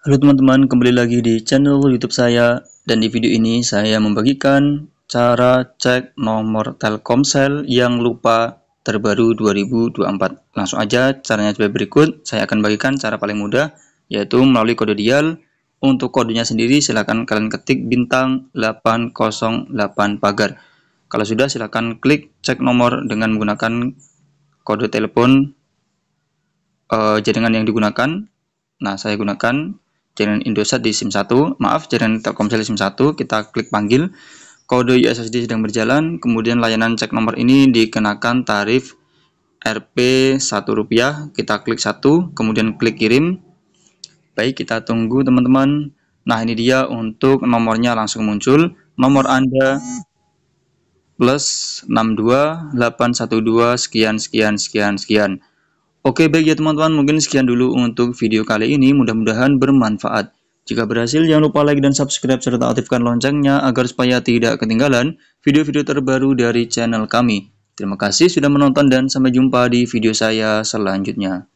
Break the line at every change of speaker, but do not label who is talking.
Halo teman-teman, kembali lagi di channel YouTube saya dan di video ini saya membagikan cara cek nomor Telkomsel yang lupa terbaru 2024. Langsung aja caranya sebagai berikut, saya akan bagikan cara paling mudah yaitu melalui kode dial. Untuk kodenya sendiri silahkan kalian ketik bintang 808 pagar. Kalau sudah silahkan klik cek nomor dengan menggunakan kode telepon e, jaringan yang digunakan. Nah, saya gunakan jaringan Indosat di SIM 1, maaf jaringan Telkomsel di SIM 1, kita klik panggil, kode USSD sedang berjalan, kemudian layanan cek nomor ini dikenakan tarif Rp 1 rupiah, kita klik satu, kemudian klik kirim. Baik, kita tunggu teman-teman. Nah, ini dia untuk nomornya langsung muncul. Nomor Anda plus 62812 sekian sekian sekian sekian. Oke baik ya teman-teman, mungkin sekian dulu untuk video kali ini, mudah-mudahan bermanfaat. Jika berhasil, jangan lupa like dan subscribe serta aktifkan loncengnya agar supaya tidak ketinggalan video-video terbaru dari channel kami. Terima kasih sudah menonton dan sampai jumpa di video saya selanjutnya.